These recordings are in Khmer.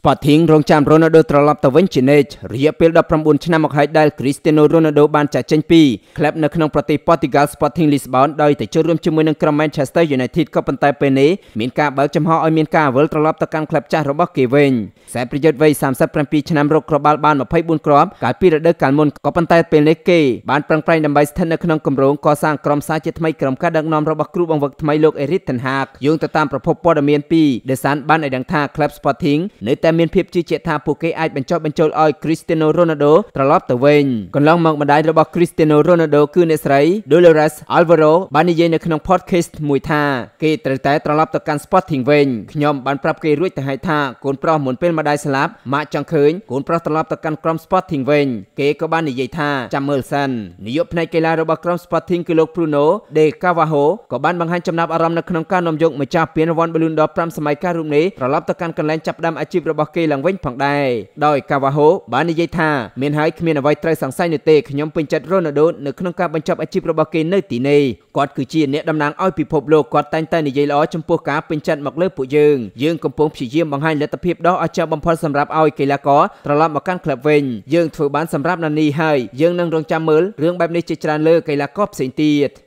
Sporting រងចាំ Ronaldo ត្រឡប់ទៅវិញជានិច្ចរយៈពេល19ឆ្នាំមកហើយដែល Cristiano Ronaldo បានចាក់ចេញពីក្លឹបនៅក្នុងប្រទេសប៉ូទុយហ្គាល់ Sporting Lisbon ដោយទៅចូលរួមជាមួយនឹងក្រុម Manchester United ក៏ប៉ុន្តែពេលនេះមានការបើកចំហឲ្យមានការវិលត្រឡប់ទៅកាន់ក្លឹបចាស់របស់គេវិញខ្សែប្រយុទ្ធវ័យ37ឆ្នាំរកក្របាល់បាន24គ្រាប់កាលពីរដូវកាលមុនក៏ប៉ុន្តែពេលនេះគេបានប្រឹងប្រែងដើម្បីស្ថិតនៅក្នុងគម្រោងកសាងក្រុមសារជាថ្មីក្រុមការដឹកនាំរបស់គ្រូបង្វឹកថ្មីលោក Erik ten Hag យោងទៅតាមប្រភពព័ត៌មានពី The Sun បានឲ្យដឹងថាក្លឹប Sporting នៅតែមានភាពជឿជាក់ថាពួកគេអាចបញ្ចុះបញ្ចូលឲ្យ Cristiano Ronaldo ត្រឡប់ទៅវិញកន្លងមកម្ដាយរបស់ Cristiano Ronaldo គឺអ្នកស្រី Dolores Alvaro បាននិយាយនៅក្នុង podcast មួយថាគេត្រូវតែត្រឡប់ទៅកាន់ Sporting វិញខ្ញុំបានប្រាប់គេរួចទៅហើយថាកូនប្រុសមុនពេលម្ដាយស្លាប់ម៉ាក់ចង់ឃើញកូនប្រុសត្រឡប់ទៅកាន់ក្រុម Sporting វិញគេក៏បាននិយាយថាចាំមើលសិននាយកផ្នែកកីឡារបស់ក្រុម Sporting គឺលោក Bruno De Carvalho ក៏បានបង្ហាញចំណាប់អារម្មណ៍នៅក្នុងការនាំយកម្ចាស់ពានរង្វាន់ Ballon d'Or 5សម័យកាលរូបនេះត្រឡប់ទៅកាន់កន្លែងចាប់ផ្ដើមអាជីពរបស់របស់គេឡើងវិញផងដែរដោយ Cavaho បាននិយាយថាមានហើយគ្មានអ្វីត្រូវសង្ស័យនោះទេខ្ញុំពេញចិត្ត Ronaldo នៅក្នុងការបញ្ចប់អាជីពរបស់គេនៅទីនេះគាត់គឺជាអ្នកតំណាងឲ្យពិភពលោកគាត់តែងតែនិយាយល្អចំពោះការពេញចិត្តមកលើពួកយើងយើងកំពុងព្យាយាមបង្ហាញលទ្ធភាពដ៏អស្ចារ្យបំផុតសម្រាប់ឲ្យកីឡាករត្រឡប់មកកាន់ក្លឹបវិញយើងធ្វើបានសម្រាប់ណានីហើយយើងនឹងរងចាំមើលរឿងបែបនេះជាច្រើនលើកីឡាករផ្សេងទៀត។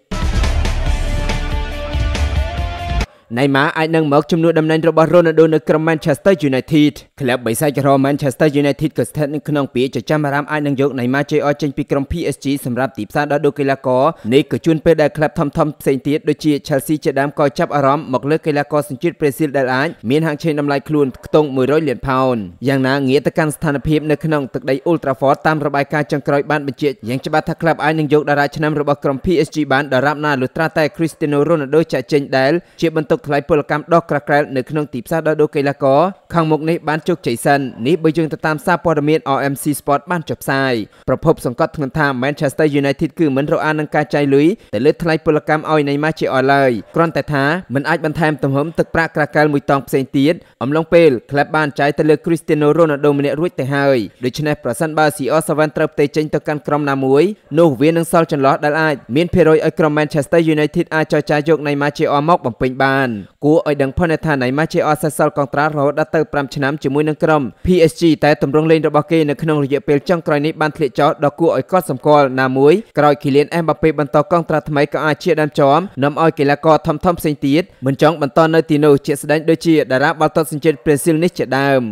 ណេម៉ាអាចនឹងមកជំនួសតំណែងរបស់រ៉ូណាល់ដូនៅក្រុម Manchester United ក្លឹបបិសាចរ៉ូ Manchester United ក៏ស្ថិតនៅក្នុងពាក្យចចាមអារ៉ាមអាចនឹងយក Neymar Jr ចេញពីក្រុម PSG សម្រាប់ទីផ្សារដល់ដូចកីឡាករនេះក៏ជួនពេលដែលក្លឹបធំៗផ្សេងទៀតដូចជា Chelsea ជាដើមក៏ចាប់អារម្មណ៍មកលើកីឡាករសញ្ជាតិប្រេស៊ីលដែលអាចមានហាងឆេងតម្លៃខ្លួនខ្ទង់100លានផោនយ៉ាងណាងាកទៅកាន់ស្ថានភាពនៅក្នុងទឹកដី Old Trafford តាមរបាយការណ៍ចុងក្រោយបានបញ្ជាក់យ៉ាងច្បាស់ថាក្លឹបអាចនឹងយកតារាឆ្នាំរបស់ក្រុម PSG បានដរាបណាលុត្រាតែ Cristiano Ronaldo ចាក់ចេញដែលជាបន្ទុកថ្លៃពលកម្មដ៏ក្រក្រែលនៅក្នុងទីផ្សារដល់ដូចកីឡាករខាងមុខនេះបានជជោគជ័យសិននេះបើយើងទៅតាមសារព័ត៌មាន RMC Sport បានចុះផ្សាយប្រភពសង្កត់ធ្ងន់ថា Manchester United គឺមិនរអាននឹងការចាយលុយទៅលើថ្លៃពលកម្មឲ្យនៃម៉ាជាអឡើយគ្រាន់តែថាមិនអាចបន្ថែមទំហំទឹកប្រាក់ក្រាកែលមួយតង់ផ្សេងទៀតអំឡុងពេលក្លឹបបានចាយទៅលើ Cristiano Ronaldo ម្នាក់រួចទៅហើយដូច្នេះប្រសិនបើ CR7 ត្រូវផ្ទេរចេញទៅកាន់ក្រុមណាមួយនោះវានឹងសល់ចន្លោះដែលអាចមានភាគរយឲ្យក្រុម Manchester United អាចចរចាយកនៃម៉ាជាអមកបំពេញបានគួរឲ្យដឹងផងថានៃម៉ាជាអសេសសល់កងត្រារហូតដល់ទៅ5ឆ្នាំជាមួយជាមួយនឹងក្រុម PSG តែទម្រង់លេងរបស់គេនៅក្នុងរយៈពេលចុងក្រោយនេះបានធ្លាក់ចុះដល់គួរឲ្យកត់សម្គាល់ណាមួយក្រោយ Kylian Mbappe បន្តកង់ត្រាថ្មីក៏អាចជាដើមចំនាំឲ្យកីឡាករធំៗផ្សេងទៀតមិនចង់បន្តនៅទីនោះជាក់ស្ដែងដូចជាតារាបាល់ទាត់សញ្ជាតិប្រេស៊ីលនេះជាដើម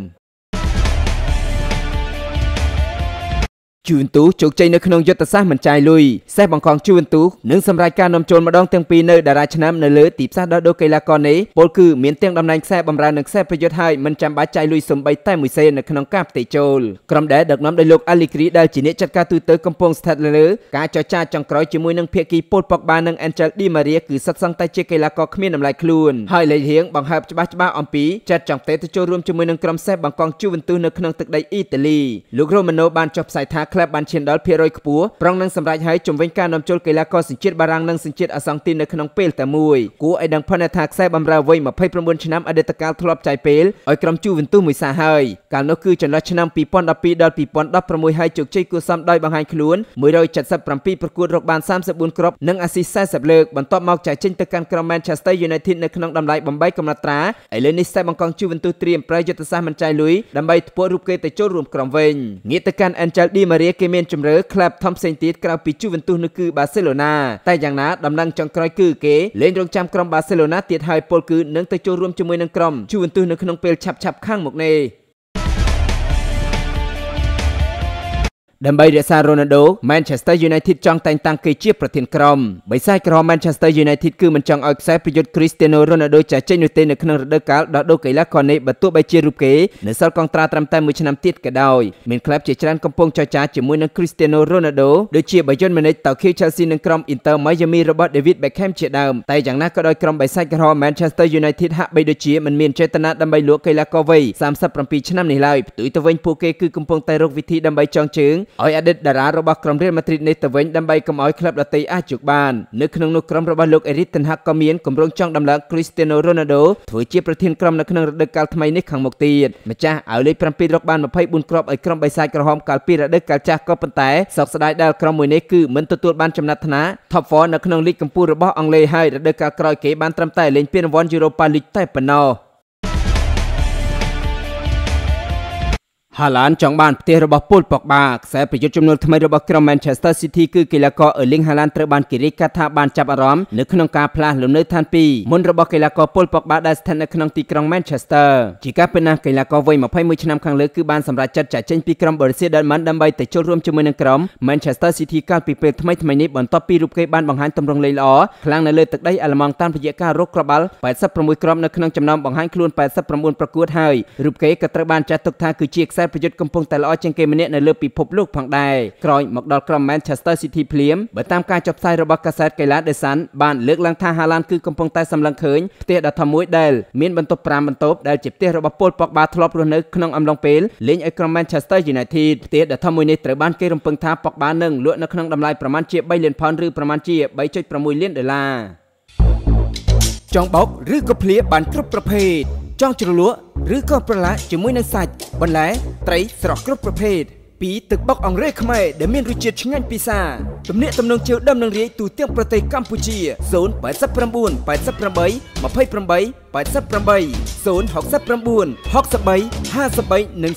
ជូវិនទូសជោគជ័យនៅក្នុងយុទ្ធសាស្ត្រមិនចាយលុយសេះបង្កងជូវិនទូសនឹងសម្រេចការនាំចូលម្ដងទាំងពីរនៅតារាឆ្នាំនៅលើទីផ្សារដោះដូរកីឡាករនេះពលគឺមានទាំងតំណែងខ្សែបម្រើនិងខ្សែប្រយុទ្ធហើយមិនចាំបាច់ចាយលុយសំបីតែមួយសេនៅក្នុងការផ្ទេរចូលក្រុមដែលដឹកនាំដោយលោកអាលីគ្រីដែលជាអ្នកចាត់ការទូទៅកំពុងស្ថិតលើការចរចាចុងក្រោយជាមួយនឹងភាគីពលពកបានិងអេនជែលឌីម៉ារីគឺសិតសឹងតែជាកីឡាករគ្មានតម្លៃខ្លួនហើយលេខរៀងបង្ហើបច្បាស់ច្បាស់អំពីចាត់ចង់ផ្ទេរទៅចូលរួមជាមួយនឹងក្រុមសេះបង្កងជូវិនទូសនៅក្នុងទឹកដីអ៊ីតាលីលោករូម៉ាណូបានចុះផ្សាយថាក្លែបបានឈានដល់ភាគរយខ្ពស់ប្រងនឹងសម្រេចហើយជំវិញការនាំចូលកីឡាករសញ្ជាតិបារាំងនិងសញ្ជាតិអាសង់ទីនៅក្នុងពេលតែមួយគួរឲ្យដឹងផុនថាខ្សែបំរើវ័យ29ឆ្នាំអតីតកាលធ្លាប់ចាយពេលឲ្យក្រុមជូវិនទូសមួយសារហើយកាលនោះគឺចន្លោះឆ្នាំ2012ដល់2016ហើយជោគជ័យគួរសមដោយបង្ហាញខ្លួន177ប្រកួតរកបាន34គ្រាប់និងអាស៊ី40លើកបន្ទាប់មកចាយចេញទៅកាន់ក្រុម Manchester United នៅក្នុងតម្លៃ8កំណត់ត្រាឥឡូវនេះខ្សែបង្កងជូវិនទូសត្រៀមប្រើយុទ្ធសាស្ត្រមិនចាយលុយដើម្បីធ្វើរូបគេទៅចូលរួមក្រុមវិញងាកទៅកាន់ Angel Di Maria នេះគេមានជម្រើសក្លឹបធំផ្សេងទៀតក្រៅពីជូវិនទូសនោះគឺបាសេឡូណាតែយ៉ាងណាដំណឹងចុងក្រោយគឺគេលែងរងចាំក្រុមបាសេឡូណាទៀតហើយពលគឺនឹងទៅចូលរួមជាមួយនឹងក្រុមជូវិនទូសនៅក្នុងពេលឆាប់ៗខាងមុខនេះដើម្បីរក្សារ៉ូណាល់ដូ Manchester United ចង់តែងតាំងគេជាប្រធានក្រុមបិសាយក្រ Manchester United គឺមិនចង់ឲ្យខ្សែប្រយុទ្ធ Cristiano Ronaldo ចាចេញនោះទេនៅក្នុងរដូវកាលដោះដូរកីឡាករនេះបើទោះបីជារូបគេនៅសល់កងត្រាត្រឹមតែមួយឆ្នាំទៀតក៏ដោយមានក្លឹបជាច្រើនកំពុងចរចាជាមួយនឹង Cristiano Ronaldo ដូចជា Bayern Munich តៅខេ Chelsea និងក្រុម Inter Miami របស់ David Beckham ជាដើមតែយ៉ាងណាក៏ដោយក្រុមបិសាយក្រ Manchester United ហាក់បីដូចជាមិនមានចេតនាដើម្បីលក់កីឡាករវ័យ37ឆ្នាំនេះឡើយផ្ទុយទៅវិញពួកគេគឺកំពុងតែរកវិធីដើម្បីចងជើងឲ្យអតីតតារារបស់ក្រុមរៀលម៉ាឌ្រីតនេះទៅវិញដើម្បីកុំឲ្យក្លឹបដទៃអាចជោគបាននៅក្នុងនោះក្រុមរបស់លោកអេរីកតិនហាក់ក៏មានគម្រោងចង់ដំឡើងគ្រីស្ទីណូរ៉ូណាល់ដូធ្វើជាប្រធានក្រុមនៅក្នុងរដូវកាលថ្មីនេះខាងមុខទៀតម្ចាស់ឲ្យលេខ7រកបាន24គ្រាប់ឲ្យក្រុមបិសាចក្រហមកាលពីរដូវកាលចាស់ក៏ប៉ុន្តែសោកស្ដាយដែលក្រុមមួយនេះគឺមិនទទួលបានចំណាត់ថ្នាក់ Top 4នៅក្នុងលីកកំពូលរបស់អង់គ្លេសហើយរដូវកាលក្រោយគេបានត្រឹមតែលេងពានរង្វាន់ Europa League តែប៉ុណ្ណោះហាឡានចង់បានផ្ទះរបស់ពូលប៉ុកបាខ្សែប្រយុទ្ធចំនួនថ្មីរបស់ក្រុម Manchester City គឺកីឡាករ Erling Haaland ត្រូវបានគេរាយការណ៍ថាបានចាប់អារម្មណ៍នៅក្នុងការផ្លាស់លំនៅឋាន2មុនរបស់កីឡាករពូលប៉ុកបាដែលស្ថិតនៅក្នុងទីក្រុង Manchester ជាការពិតណាស់កីឡាករវ័យ21ឆ្នាំខាងលើគឺបានសម្រេចចិត្តចាក់ចេញពីក្រុម Borussia Dortmund ដើម្បីទៅចូលរួមជាមួយនឹងក្រុម Manchester City កាលពីពេលថ្មីថ្មីនេះបន្ទាប់ពីរូបគេបានបង្ហាញទម្រង់លេខល្អខ្លាំងនៅលើទឹកដីអាល្លឺម៉ង់តាមរយៈការរកក្របបាល់86គ្រាប់នៅក្នុងចំណោមបង្ហាញខ្លួន89ប្រកួតហើយរូបគេក៏ត្រូវបានចាត់ទុកថាគឺជាខ្សែប្រយុទ្ធកំពុងតែល្អជាងគេម្នាក់នៅលើពិភពលោកផងដែរក្រោយមកដល់ក្រុម Manchester City ភ្លាមបើតាមការចុះផ្សាយរបស់កាសែតកីឡា The Sun បានលើកឡើងថាហាឡានគឺកំពុងតែសម្លឹងឃើញផ្ទះដ៏ធំមួយដែលមានបន្ទប់5បន្ទប់ដែលជាផ្ទះរបស់ពលពកបាធ្លាប់រស់នៅក្នុងអំឡុងពេលលេងឲ្យក្រុម Manchester United ផ្ទះដ៏ធំមួយនេះត្រូវបានគេរំពឹងថាពកបានឹងលក់នៅក្នុងតម្លៃប្រមាណជា3លានផុនឬប្រមាណជា3.6លានដុល្លារចង់បោកឬក៏ភ្លាបានគ្រប់ប្រភេទចង់ជ្រលក់ឬក៏ប្រឡាក់ជាមួយនឹងសាច់បន្លែត្រីស្រស់គ្រប់ប្រភេទពីទឹកបុកអង្រែខ្មែរដែលមានរសជាតិឆ្ងាញ់ពិសាទំនាក់ទំនងជើដើមនឹងរាយទូទាំងប្រទេសកម្ពុជា089 88 28 88 069 63 53និង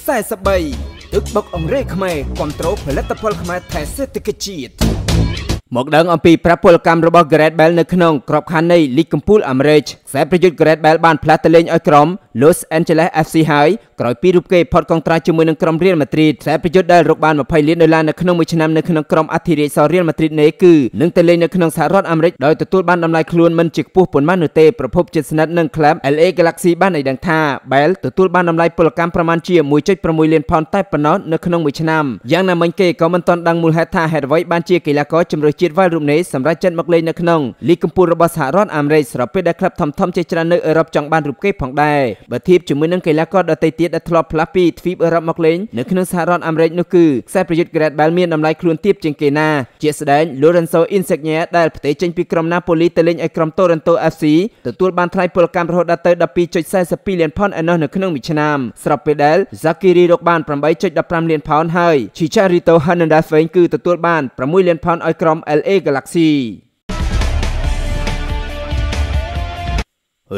43ទឹកបុកអង្រែខ្មែរគ្រប់គ្រងផលិតផលខ្មែរថែសេដ្ឋកិច្ចជាតិមកដឹងអំពីប្រពលកម្មរបស់ Gareth Bale នៅក្នុងក្របខ័ណ្ឌនៃលីគកំពូលអាមេរិកខ្សែប្រយុទ្ធ Gareth Bale បានផ្លាស់ទៅលេងឲ្យក្រុម Los Angeles FC ហើយក្រោយពីរូបគេផុតកងត្រាជាមួយនឹងក្រុម Real Madrid ខ្សែប្រយុទ្ធដែលរកបាន20លានដុល្លារនៅក្នុងមួយឆ្នាំនៅក្នុងក្រុមអធិរាជសរ Real Madrid នេះគឺនឹងទៅលេងនៅក្នុងសហរដ្ឋអាមេរិកដោយទទួលបានតម្លៃខ្លួនមិនជាខ្ពស់ប៉ុន្មាននោះទេប្រភពជិតស្និទ្ធនឹងក្លឹប LA Galaxy បានឲ្យដឹងថា Bale ទទួលបានតម្លៃពលកម្មប្រមាណជា1.6លានផោនតែប៉ុណ្ណោះនៅក្នុងមួយឆ្នាំយ៉ាងណាមិញគេក៏មិនទាន់ដឹងមូលហេតុថាហេតុអ្វីបានជាកីឡាករជំរឿជាតិវ៉ៃរូមណេសម្រាប់ចិនមកលេងនៅក្នុងលីគកំពូលរបស់សហរដ្ឋអាមេរិកស្របពេលដែលក្លឹបធំៗជាច្រើននៅអឺរ៉ុបចង់បានរូបគេផងដែរបើធៀបជាមួយនឹងកីឡាករដទៃទៀតដែលធ្លាប់ផ្លាស់ពីទ្វីបអឺរ៉ុបមកលេងនៅក្នុងសហរដ្ឋអាមេរិកនោះគឺខ្សែប្រយុទ្ធ Gareth Bale មានតម្លៃខ្លួនទាបជាងគេណាជាស្ដែង Lorenzo Insigne ដែលផ្ទេចេញពីក្រុម Napoli ទៅលេងឲ្យក្រុម Toronto FC ទទួលបានថ្លៃពលកម្មរហូតដល់ទៅ12.42លានផុនឯណោះនៅក្នុងមួយឆ្នាំស្របពេលដែល Zakiri រកបាន8.15លានផុនហើយ Chicharito Hernandez វិញគឺទទួលបាន6លានផុនឲ្យក្រុម LA Galaxy.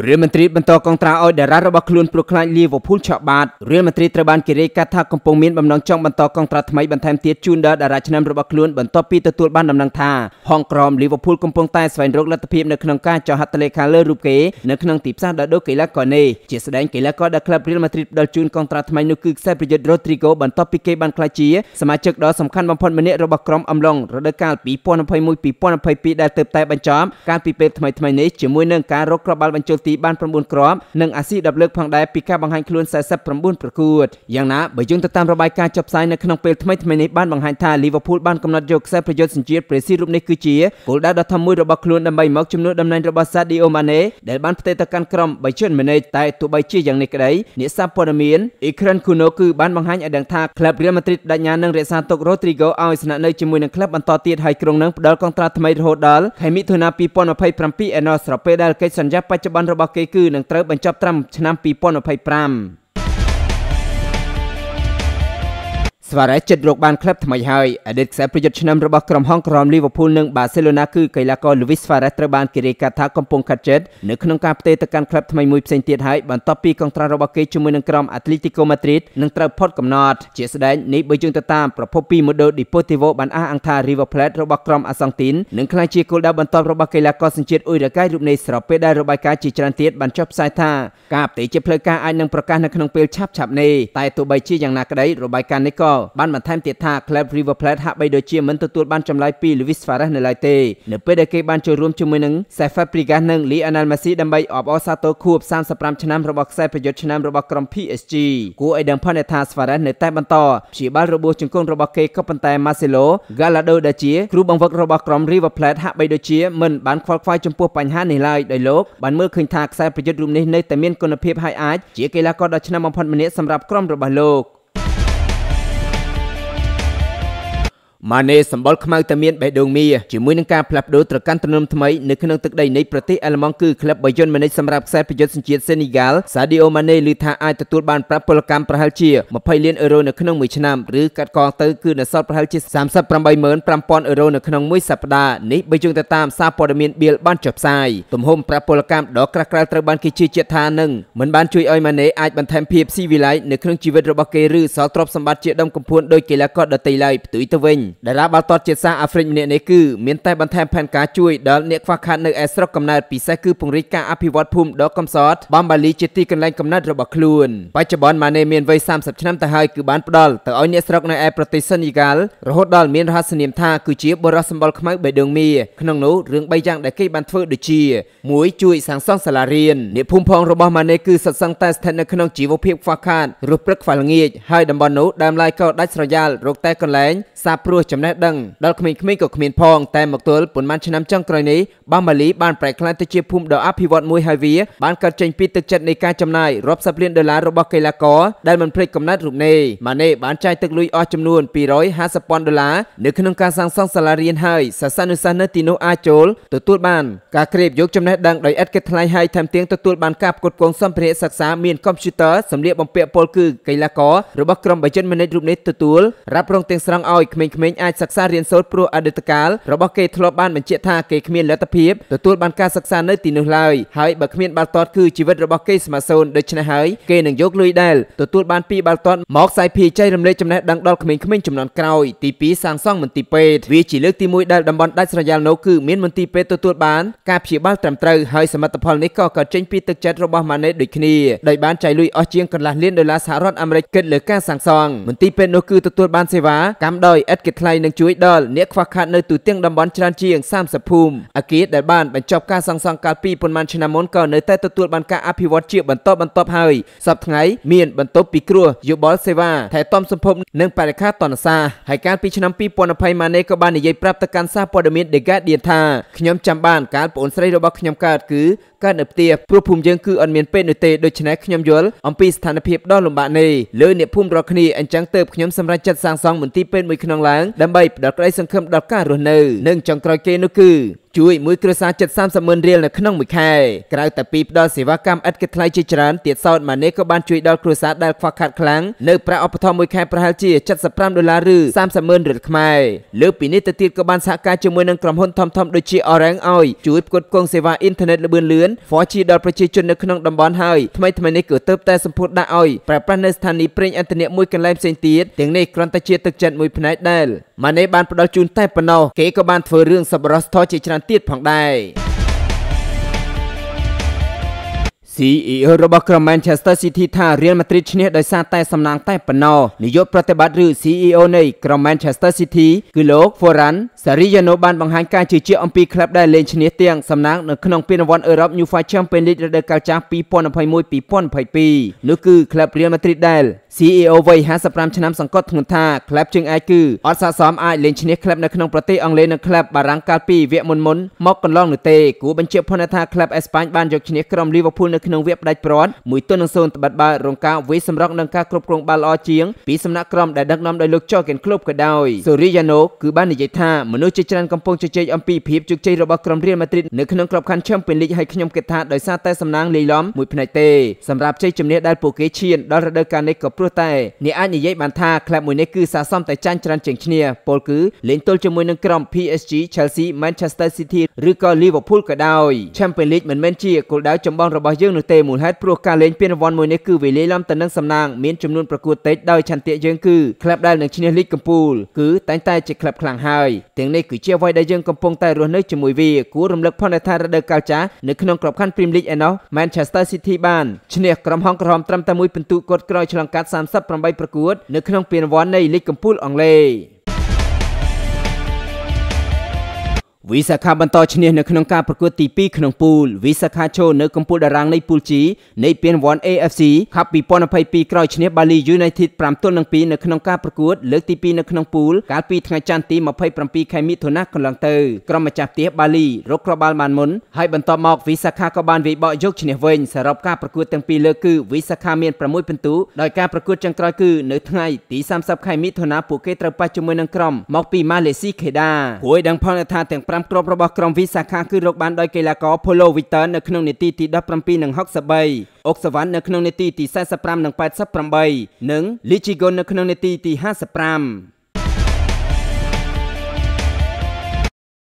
រាជមន្ត្រីបន្តកងត្រាឲ្យតារារបស់ខ្លួនព្រោះខ្លាចលីវើពូលឆក់បាតរាជមន្ត្រីត្រូវបានគេរាយការណ៍ថាកំពុងមានបំណងចង់បន្តកងត្រាថ្មីបន្ថែមទៀតជូនដល់តារាឆ្នាំរបស់ខ្លួនបន្ទាប់ពីទទួលបានដំណឹងថាហងក្រមលីវើពូលកំពុងតែស្វែងរកលទ្ធភាពនៅក្នុងការចុះហត្ថលេខាលើរូបគេនៅក្នុងទីផ្សារដោះដូរកីឡាករនេះជាស្ដែងកីឡាករដែលក្លឹបរាជមន្ត្រីផ្ដល់ជូនកងត្រាថ្មីនោះគឺខ្សែប្រយុទ្ធរ៉ូទ្រីហ្គោបន្ទាប់ពីគេបានក្លាយជាសមាជិកដ៏សំខាន់បំផុតម្នាក់របស់ក្រុមអំឡុងរដូវកាល2021-2022ដែលទើបតែបញ្ចប់កាលពីពេលថ្មីៗនេះជាមួយនឹងការរកគ្រាប់បាល់បញ្ចូលទីបាន9គ្រាប់និងអាស៊ី10លើកផងដែរពីការបង្ហាញខ្លួន49ប្រកួតយ៉ាងណាបើយោងទៅតាមរបាយការណ៍ចុះផ្សាយនៅក្នុងពេលថ្មីថ្មីនេះបានបង្ហាញថាលីវើពូលបានកំណត់យកខ្សែប្រយុទ្ធសញ្ជាតិប្រេស៊ីរូបនេះគឺជាគោលដៅដ៏ធំមួយរបស់ខ្លួនដើម្បីមកជំនួសតំណែងរបស់សាឌីអូម៉ាណេដែលបានផ្ទេរទៅកាន់ក្រុមបៃជិនម៉េណេតែទោះបីជាយ៉ាងនេះក្តីអ្នកសារព័ត៌មានអ៊ីក្រិនគូណូគឺបានបង្ហាញឲ្យដឹងថាក្លឹបរៀលម៉ាឌ្រីតបដញ្ញានឹងរក្សាទុករ៉ូទ្រីហ្គោឲ្យស្នាក់នៅជាមួយនឹងក្លឹបបន្តទៀតហើយក្រុងនឹងផ្ដល់កងត្រាថ្មីរហូតដល់ខែមិថុនា2027ឯណោះស្របពេលដែលកិច្ចសន្យាបច្ចុប្បន្នន់របស់គេគឺនឹងត្រូវបញ្ចប់ត្រឹមឆ្នាំ2025ស្វារេសចិត្តរកបានក្លឹបថ្មីហើយអតីតខ្សែប្រយុទ្ធឆ្នាំរបស់ក្រុមហងក្រមលីវើពូលនិងបាសេឡូណាគឺកីឡាករលូវីសស្វារេសត្រូវបានគេរាយការណ៍ថាកំពុងកាត់ចិត្តនៅក្នុងការផ្ទេរទៅកាន់ក្លឹបថ្មីមួយផ្សេងទៀតហើយបន្ទាប់ពីកងត្រារបស់គេជាមួយនឹងក្រុមអាត្លីទីកូម៉ាឌ្រីតនឹងត្រូវផុតកំណត់ជាស្ដែងនេះបើយើងទៅតាមប្រភពពី Mundo Deportivo បានអះអាងថារីវើផ្លេតរបស់ក្រុមអាសង់ទីននឹងក្លាយជាគោលដៅបន្ទាប់របស់កីឡាករសញ្ជាតិអ៊ុយរ៉ាកៃរូបនេះស្របពេលដែលរបាយការណ៍ជាច្រើនទៀតបានចុះផ្សាយថាការផ្ទេរជាផ្លូវការអាចនឹងប្រកាសនៅក្នុងពេលឆាប់ៗនេះតែទោះបីជាយ៉ាងណាក្តីរបាយការណ៍នេះក៏ Bilbao បានបន្ថែមទៀតថា Club River Plate ហាក់បីដូចជាមិនទទួលបានចម្លើយពី Luis Suarez នៅឡើយទេនៅពេលដែលគេបានចូលរួមជាមួយនឹង Cesc Fabregas និង Lionel Messi ដើម្បីអបអរសាទរខួប35ឆ្នាំរបស់ខ្សែប្រយុទ្ធឆ្នាំរបស់ក្រុម PSG គួរឲ្យដឹងផងថា Suarez នៅតែបន្តព្យាបាលរបួសជង្គង់របស់គេក៏ប៉ុន្តែ Marcelo Gallardo ដែលជា គ្រូបង្វឹករបស់ក្រុម River Plate ហាក់បីដូចជាមិនបានខ្វល់ខ្វាយចំពោះបញ្ហានេះឡើយដោយលោកបានមើលឃើញថាខ្សែប្រយុទ្ធរូបនេះនៅតែមានគុណភាពហើយអាចជាកីឡាករដ៏ឆ្នើមបំផុតម្នាក់សម្រាប់ក្រុមរបស់លោកម៉ាណេសម្បល់ខ្មៅតែមានបេះដូងមារជាមួយនឹងការផ្លាស់ប្ដូរត្រកាន់ទំនើបថ្មីនៅក្នុងទឹកដីនៃប្រទេសអាល្លឺម៉ង់គឺក្លឹបបាយិនម៉ាណេសម្រាប់ខ្សែប្រយុទ្ធសញ្ជាតិសេនីហ្គាល់សាឌីអូម៉ាណេឮថាអាចទទួលបានប្រាក់ពលកម្មប្រហែលជា20លានអឺរ៉ូនៅក្នុងមួយឆ្នាំឬកាត់កងទៅគឺនៅសល់ប្រហែលជា385000អឺរ៉ូនៅក្នុងមួយសប្តាហ៍នេះបើយោងទៅតាមសារព័ត៌មាន BIL បានចុះផ្សាយទំហំប្រាក់ពលកម្មដ៏ក្រាស់ក្រែលត្រូវបានគេជឿជាក់ថានឹងមិនបានជួយឲ្យម៉ាណេអាចបន្ថែមភាពស៊ីវិល័យនៅក្នុងជីវិតរបស់គេឬសល់ទ្រព្យសម្បត្តិជាដុំកំភួនដោយកីឡាករដទៃឡើយផ្ទុយទៅវិញដរាបបាល់ទាត់ជាតិសាសអាហ្វ្រិកម្នាក់នេះគឺមានតែបន្ថែមផែនការជួយដល់អ្នកខ្វះខាតនៅឯស្រុកកំណើតពិសេសគឺពង្រីកការអភិវឌ្ឍភូមិដកកំសត់បំបាលីជាទីកន្លែងកំណើតរបស់ខ្លួនបច្ចុប្បន្នម៉ាណេមានវ័យ30ឆ្នាំទៅហើយគឺបានផ្ដល់ទៅឲ្យអ្នកស្រុកនៅឯប្រទេសសេនីហ្កាល់រហូតដល់មានរហស្សនាមថាគឺជាបុរសសម្បល់ខ្មៅបេដងមីក្នុងនោះរឿង3យ៉ាងដែលគេបានធ្វើដូចជា1ជួយសាងសង់សាលារៀនអ្នកភូមិផងរបស់ម៉ាណេគឺសិតសឹងតែស្ថិតនៅក្នុងជីវភាពខ្វះខាតរស់ព្រឹកខ្វះល្ងាចហើយតំបន់នោះដើមឡើយក៏ដាច់ស្រយាលរកតែកន្លែងសាព្រោះចំណេះដឹងដល់ក្មេងៗក៏គ្មានផងតែមកទល់ប៉ុន្មានឆ្នាំចុងក្រោយនេះបាម៉ាលីបានប្រែក្លាយទៅជាភូមិដ៏អភិវឌ្ឍមួយហើយវាបានកើតចេញពីទឹកចិត្តនៃការចំណាយរាប់សិបលានដុល្លាររបស់កីឡាករដែលមិនភ្លេចកំណត់រូបនេះម៉ាណេបានចាយទឹកលុយអស់ចំនួន250ពាន់ដុល្លារនៅក្នុងការសាងសង់សាលារៀនហើយសាសនុសិស្សនៅទីនោះអាចចូលទទួល បានការក្រេបយកចំណេះដឹងដោយឥតគិតថ្លៃហើយថែមទាំងទទួលបានការផ្គត់ផ្គង់សម្ភារៈសិក្សាមានកុំព្យូទ័រសម្លៀកបំពាក់ពលគឺកីឡាកររបស់ក្រុមបៃចិនមេនិចរូបនេះទទួលរ៉ាប់រងទាំងស្រង់ឲ្យក្មេងៗវិញអាចសិក្សារៀនសូត្រព្រោះអតីតកាលរបស់គេធ្លាប់បានបញ្ជាក់ថាគេគ្មានលទ្ធភាពទទួលបានការសិក្សានៅទីនោះឡើយហើយបើគ្មាន បាល់ទាត់គឺជីវិតរបស់គេស្មើសូន្យដូច្នេះហើយគេនឹងយកលុយដែលទទួលបានពីបាល់ទាត់មកសាយភាជ័យរំលែកចំណេះដឹងដល់ក្មេងៗចំនួនក្រោយទី2សាងសង់មន្ទីរពេទ្យវាជាលើកទី1ដែលតំបន់ដាច់ស្រយាលនោះគឺមានមន្ទីរពេទ្យទទួលបានការព្យាបាលត្រឹមត្រូវហើយសមិទ្ធផលនេះក៏កើតចេញពីទឹកចិត្តរបស់ម៉ាណេដូចគ្នាដោយបានចៃលុយអស់ជាងកន្លះលានដុល្លារសហរដ្ឋអាមេរិកគិតលើការសាងសង់មន្ទីរពេទ្យនោះគឺទទួលបានសេវាកម្មដោយឥតគិតថ្លៃថ្លៃនឹងជួយដល់អ្នកខ្វះខាតនៅទូទាំងតំបន់ច្រើនជាង30ភូមិអគារដែលបានបញ្ចប់ការសង់សង់កាលពីប៉ុន្មានឆ្នាំមុនក៏នៅតែទទួលបានការអភិវឌ្ឍជាបន្តបន្ទាប់ហើយសប្តាហ៍មានបន្ទប់ពិគ្រោះយោបល់សេវាថែទាំសម្ភពនិងបរិការតនសាហើយកាលពីឆ្នាំ2020ម៉ាណេក៏បាននិយាយប្រាប់ទៅកាន់សារព័ត៌មាន The Guardian ថាខ្ញុំចាំបានកាលប្អូនស្រីរបស់ខ្ញុំកើតគឺកើតនៅផ្ទះព្រោះភូមិយើងគឺអត់មានពេទ្យនោះទេដូច្នេះខ្ញុំយល់អំពីស្ថានភាពដ៏លំបាកនេះលើអ្នកភូមិរាល់គ្នាអញ្ចឹងទៅខ្ញុំសម្រេចចិត្តសាងសង់មន្ទីរពេទ្យមួយក្នុងឡើងដើម្បីផ្ដល់ក្តីសង្ឃឹមដល់ការរស់នៅនិងចុងក្រោយគេនោះគឺជួយមួយគ្រួសារជិត30ម៉ឺនរៀលនៅក្នុងមួយខែក្រៅតែពីផ្ដល់សេវាកម្មឥតគិតថ្លៃជាច្រើនទៀតសោតម៉ាណេក៏បានជួយដល់គ្រួសារដែលខ្វះខាតខ្លាំងនៅប្រាក់ឧបត្ថម្ភមួយខែប្រហែលជា75ដុល្លារឬ30ម៉ឺនរៀលខ្មែរលើពីនេះទៅទៀតក៏បានសហការជាមួយនឹងក្រុមហ៊ុនធំៗដូចជា Orange ឲ្យជួយផ្គត់ផ្គង់សេវាអ៊ីនធឺណិតល្បឿនលឿន 4G ដល់ប្រជាជននៅក្នុងតំបន់ហើយថ្មីថ្មីនេះក៏ទៅតែសម្ពោធដាក់ឲ្យប្រើប្រាស់នៅស្ថានីយ៍ប្រេងឥន្ធនៈមួយកន្លែងផ្សេងទៀតទាំងនេះគ្រាន់តែជាទឹកចិត្តមួយផ្នែកដែលម៉ាណេបានផ្ដល់ជូនតែប៉ុណ្ណោះ គេក៏បានធ្វើរឿងសប្បុរសធម៌ជាច្រើនទៀតផងដែរ CEO របស់ក្រុម Manchester City ថា Real Madrid ឈ្នះដោយសារតែសំណាងតែប៉ុណ្ណោះនាយកប្រតិបត្តិឬ CEO នៃក្រុម Manchester City គឺលោក Ferran Soriano បានបង្ហាញការជឿជាក់អំពីក្លឹបដែលលេងឈ្នះទាំងសំណាងនៅក្នុងពានរង្វាន់អឺរ៉ុប UEFA Champions League រដូវកាលចាស់2021-2022នោះគឺក្លឹប Real Madrid ដែល CEO វ័យ55ឆ្នាំសង្កត់ធ្ងន់ថាក្លឹបជើងឯកគឺអត់ស័ក្តិសមអាចលេងឈ្នះក្លឹបនៅក្នុងប្រទេសអង់គ្លេសនិងក្លឹបបារាំងកាលពីវគ្គមុនមុនមកកន្លងនោះទេគួរបញ្ជាក់ផងថាក្លឹបអេស្ប៉ាញបានយកឈ្នះក្រុមលីវើពូលនៅក្នុងវគ្គផ្ដាច់ព្រាត់មួយទល់នឹង0ត្បិតបើរងការវាយសម្រុកនិងការគ្រប់គ្រងបាល់ល្អជាងពីសំណាក់ក្រុមដែលដឹកនាំដោយលោកចូគិនក្លូបក៏ដោយសូរីយ៉ាណូគឺបាននិយាយថាមនុស្សជាច្រើនកំពុងជជែកអំពីភាពជោគជ័យរបស់ក្រុមរៀលម៉ាឌ្រីតនៅក្នុងក្របខ័ណ្ឌ Champions League ហើយខ្ញុំគិតថាដោយសារតែសំណាងលាយឡំមួយផ្នែកទេសម្រាប់ជ័យជំនះដែលពួកគេឈានដល់រដូវកាលនេះក៏ព្រោះព្រោះតែអ្នកអាចនិយាយបានថាក្លឹបមួយនេះគឺស័ក្តិសមតែចាញ់ច្រើនជាងគ្នាពលគឺ លេងទល់ជាមួយនឹងក្រុម PSG Chelsea Manchester City ឬក៏ Liverpool ក៏ដោយ Champions League មិនមែនជាគោលដៅចម្បងរបស់យើងនោះទេមូលហេតុព្រោះការលេងពានរង្វាន់មួយនេះគឺវាលាយឡំទៅនឹងសំណាងមានចំនួនប្រកួតតិចដោយឆន្ទៈយើងគឺក្លឹបដែលនឹងឈ្នះលីកកំពូលគឺតែងតែជាក្លឹបខ្លាំងហើយទាំងនេះគឺជាអ្វីដែលយើងកំពុងតែរស់នៅជាមួយវាគួររំលឹកផងថារដូវកាលចាស់នៅក្នុងក្របខ័ណ្ឌ Premier League ឯណោះ Manchester City បានឈ្នះក្រុមហងក្រហមត្រឹមតែមួយពិន្ទុគាត់ក្រោយឆ្លងកាត់38ប្រកួត នៅក្នុងពានរង្វាន់នៃលីកកំពូលអង់គ្លេសវិសាខាបន្តឈ្នះនៅក្នុងការប្រកួតទី2ក្នុងពូលវិសាខាឈរនៅកំពូលតារាងនៃពូល G នៃពានរង្វាន់ AFC Cup 2022ក្រោយឈ្នះ Bali United 5ទល់នឹង2នៅក្នុងការប្រកួតលើកទី2នៅក្នុងពូលកាលពីថ្ងៃច័ន្ទទី27ខែមិថុនាកន្លងទៅក្រុមម្ចាស់ផ្ទះ Bali រកគ្រាប់បាល់បានមុនហើយបន្តមកវិសាខាក៏បានវាយបកយកឈ្នះវិញសរុបការប្រកួតទាំងពីរលើកគឺវិសាខាមាន6ពិន្ទុដោយការប្រកួតចុងក្រោយគឺនៅថ្ងៃទី30ខែមិថុនាពួកគេត្រូវប៉ះជាមួយនឹងក្រុមមកពីម៉ាឡេស៊ីខេដារួយដឹងផងថាទាំង5គ្រាប់របស់ក្រុមវិសាខាគឺរកបានដោយកីឡាករ Polo Victor នៅក្នុងនាទីទី17និង63 Oxavan នៅក្នុងនាទីទី45និង88និង Lichigon នៅក្នុងនាទីទី55